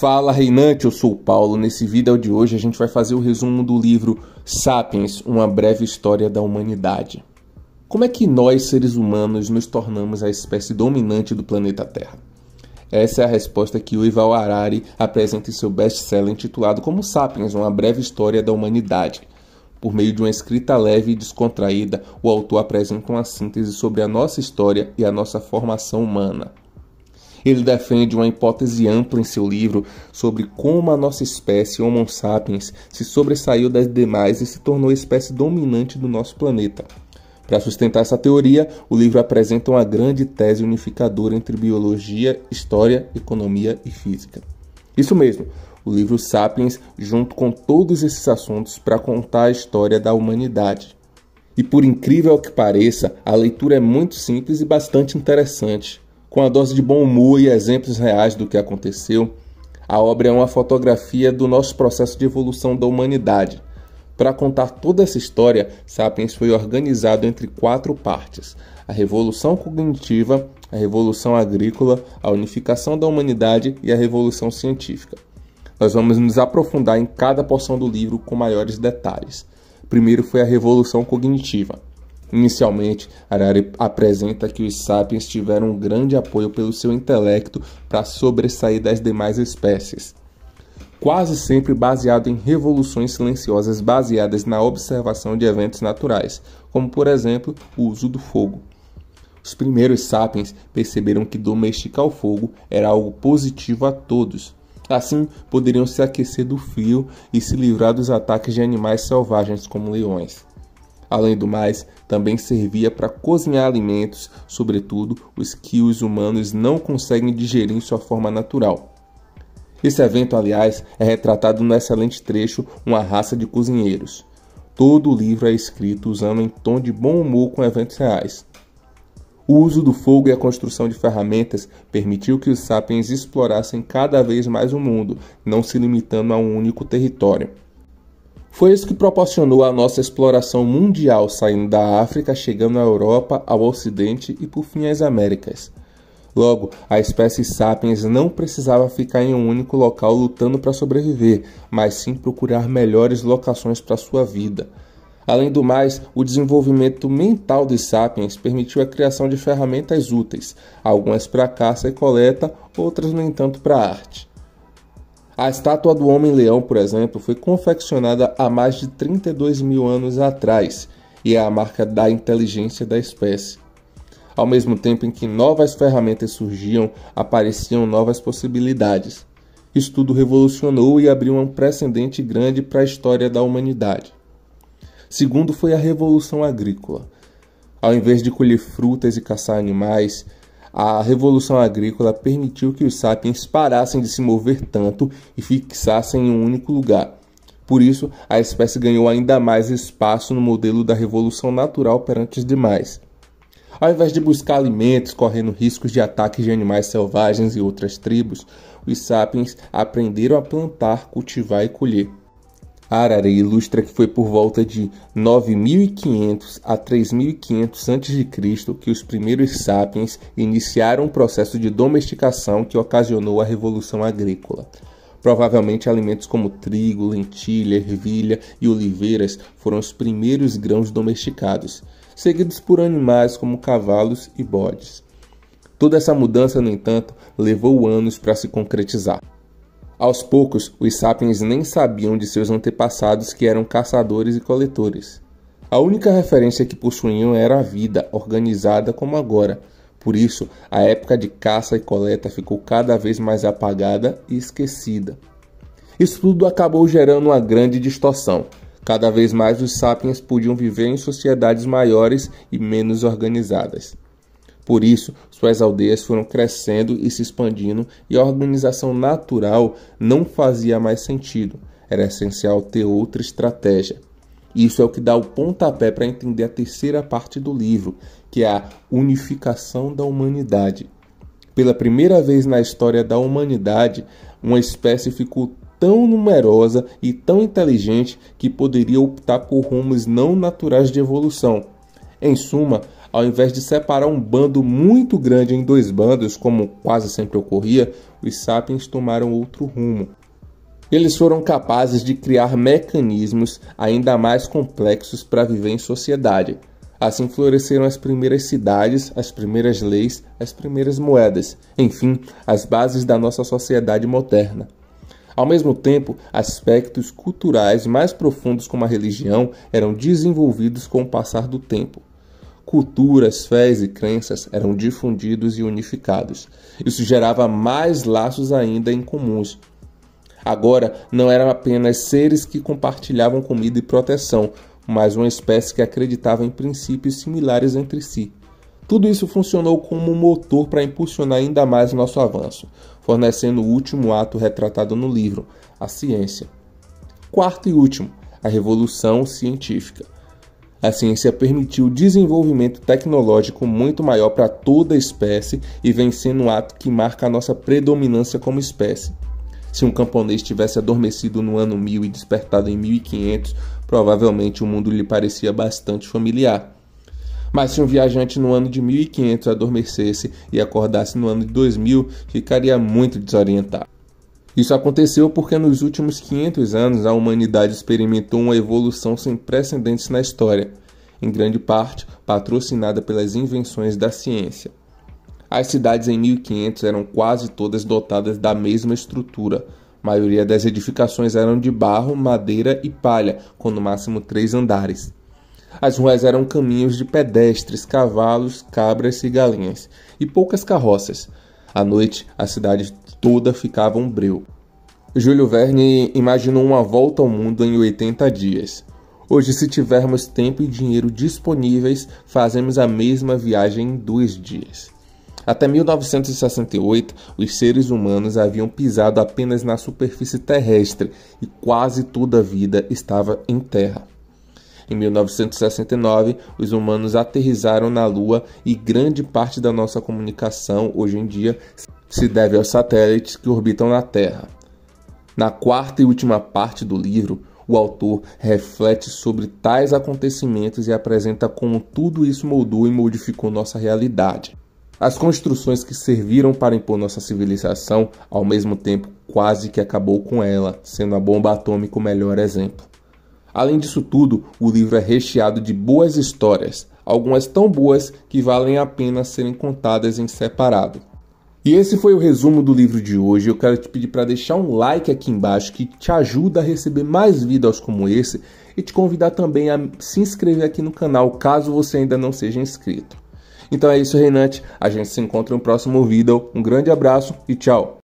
Fala Reinante, eu sou o Paulo. Nesse vídeo de hoje a gente vai fazer o resumo do livro Sapiens, uma breve história da humanidade. Como é que nós, seres humanos, nos tornamos a espécie dominante do planeta Terra? Essa é a resposta que o Ival Harari apresenta em seu best-seller intitulado Como Sapiens, uma breve história da humanidade. Por meio de uma escrita leve e descontraída, o autor apresenta uma síntese sobre a nossa história e a nossa formação humana. Ele defende uma hipótese ampla em seu livro sobre como a nossa espécie Homo sapiens se sobressaiu das demais e se tornou a espécie dominante do nosso planeta. Para sustentar essa teoria, o livro apresenta uma grande tese unificadora entre biologia, história, economia e física. Isso mesmo, o livro Sapiens junto com todos esses assuntos para contar a história da humanidade. E por incrível que pareça, a leitura é muito simples e bastante interessante com a dose de bom humor e exemplos reais do que aconteceu. A obra é uma fotografia do nosso processo de evolução da humanidade. Para contar toda essa história, Sapiens foi organizado entre quatro partes: a revolução cognitiva, a revolução agrícola, a unificação da humanidade e a revolução científica. Nós vamos nos aprofundar em cada porção do livro com maiores detalhes. Primeiro foi a revolução cognitiva. Inicialmente, Harari apresenta que os sapiens tiveram um grande apoio pelo seu intelecto para sobressair das demais espécies, quase sempre baseado em revoluções silenciosas baseadas na observação de eventos naturais, como por exemplo o uso do fogo. Os primeiros sapiens perceberam que domesticar o fogo era algo positivo a todos. Assim, poderiam se aquecer do frio e se livrar dos ataques de animais selvagens como leões. Além do mais, também servia para cozinhar alimentos, sobretudo os que os humanos não conseguem digerir em sua forma natural. Esse evento, aliás, é retratado no excelente trecho Uma Raça de Cozinheiros. Todo o livro é escrito usando em tom de bom humor com eventos reais. O uso do fogo e a construção de ferramentas permitiu que os sapiens explorassem cada vez mais o mundo, não se limitando a um único território. Foi isso que proporcionou a nossa exploração mundial, saindo da África, chegando à Europa, ao Ocidente e por fim às Américas. Logo, a espécie Sapiens não precisava ficar em um único local lutando para sobreviver, mas sim procurar melhores locações para sua vida. Além do mais, o desenvolvimento mental dos Sapiens permitiu a criação de ferramentas úteis, algumas para caça e coleta, outras, no entanto, para arte. A estátua do Homem-Leão, por exemplo, foi confeccionada há mais de 32 mil anos atrás e é a marca da inteligência da espécie. Ao mesmo tempo em que novas ferramentas surgiam, apareciam novas possibilidades. Isso tudo revolucionou e abriu um precedente grande para a história da humanidade. Segundo foi a Revolução Agrícola. Ao invés de colher frutas e caçar animais, a revolução agrícola permitiu que os sapiens parassem de se mover tanto e fixassem em um único lugar. Por isso, a espécie ganhou ainda mais espaço no modelo da revolução natural perante os demais. Ao invés de buscar alimentos correndo riscos de ataques de animais selvagens e outras tribos, os sapiens aprenderam a plantar, cultivar e colher. A Arara ilustra que foi por volta de 9500 a 3500 a.C. que os primeiros sapiens iniciaram o um processo de domesticação que ocasionou a Revolução Agrícola. Provavelmente alimentos como trigo, lentilha, ervilha e oliveiras foram os primeiros grãos domesticados, seguidos por animais como cavalos e bodes. Toda essa mudança, no entanto, levou anos para se concretizar. Aos poucos, os sapiens nem sabiam de seus antepassados que eram caçadores e coletores. A única referência que possuíam era a vida, organizada como agora. Por isso, a época de caça e coleta ficou cada vez mais apagada e esquecida. Isso tudo acabou gerando uma grande distorção. Cada vez mais os sapiens podiam viver em sociedades maiores e menos organizadas. Por isso, suas aldeias foram crescendo e se expandindo, e a organização natural não fazia mais sentido. Era essencial ter outra estratégia. Isso é o que dá o pontapé para entender a terceira parte do livro, que é a unificação da humanidade. Pela primeira vez na história da humanidade, uma espécie ficou tão numerosa e tão inteligente que poderia optar por rumos não naturais de evolução. Em suma, ao invés de separar um bando muito grande em dois bandos, como quase sempre ocorria, os sapiens tomaram outro rumo. Eles foram capazes de criar mecanismos ainda mais complexos para viver em sociedade. Assim floresceram as primeiras cidades, as primeiras leis, as primeiras moedas, enfim, as bases da nossa sociedade moderna. Ao mesmo tempo, aspectos culturais mais profundos como a religião eram desenvolvidos com o passar do tempo culturas, fés e crenças eram difundidos e unificados. Isso gerava mais laços ainda incomuns. Agora, não eram apenas seres que compartilhavam comida e proteção, mas uma espécie que acreditava em princípios similares entre si. Tudo isso funcionou como um motor para impulsionar ainda mais nosso avanço, fornecendo o último ato retratado no livro, a ciência. Quarto e último, a revolução científica. A ciência permitiu o desenvolvimento tecnológico muito maior para toda a espécie e vem sendo um ato que marca a nossa predominância como espécie. Se um camponês tivesse adormecido no ano 1000 e despertado em 1500, provavelmente o mundo lhe parecia bastante familiar. Mas se um viajante no ano de 1500 adormecesse e acordasse no ano de 2000, ficaria muito desorientado. Isso aconteceu porque nos últimos 500 anos a humanidade experimentou uma evolução sem precedentes na história, em grande parte patrocinada pelas invenções da ciência. As cidades em 1500 eram quase todas dotadas da mesma estrutura. A maioria das edificações eram de barro, madeira e palha, com no máximo três andares. As ruas eram caminhos de pedestres, cavalos, cabras e galinhas, e poucas carroças. À noite, a cidade toda ficava umbreu. Júlio Verne imaginou uma volta ao mundo em 80 dias. Hoje, se tivermos tempo e dinheiro disponíveis, fazemos a mesma viagem em dois dias. Até 1968, os seres humanos haviam pisado apenas na superfície terrestre e quase toda a vida estava em terra. Em 1969, os humanos aterrizaram na Lua e grande parte da nossa comunicação hoje em dia se deve aos satélites que orbitam na Terra. Na quarta e última parte do livro, o autor reflete sobre tais acontecimentos e apresenta como tudo isso moldou e modificou nossa realidade. As construções que serviram para impor nossa civilização, ao mesmo tempo, quase que acabou com ela, sendo a bomba atômica o melhor exemplo. Além disso tudo, o livro é recheado de boas histórias, algumas tão boas que valem a pena serem contadas em separado. E esse foi o resumo do livro de hoje. Eu quero te pedir para deixar um like aqui embaixo que te ajuda a receber mais vídeos como esse e te convidar também a se inscrever aqui no canal caso você ainda não seja inscrito. Então é isso, Reinante. A gente se encontra no próximo vídeo. Um grande abraço e tchau!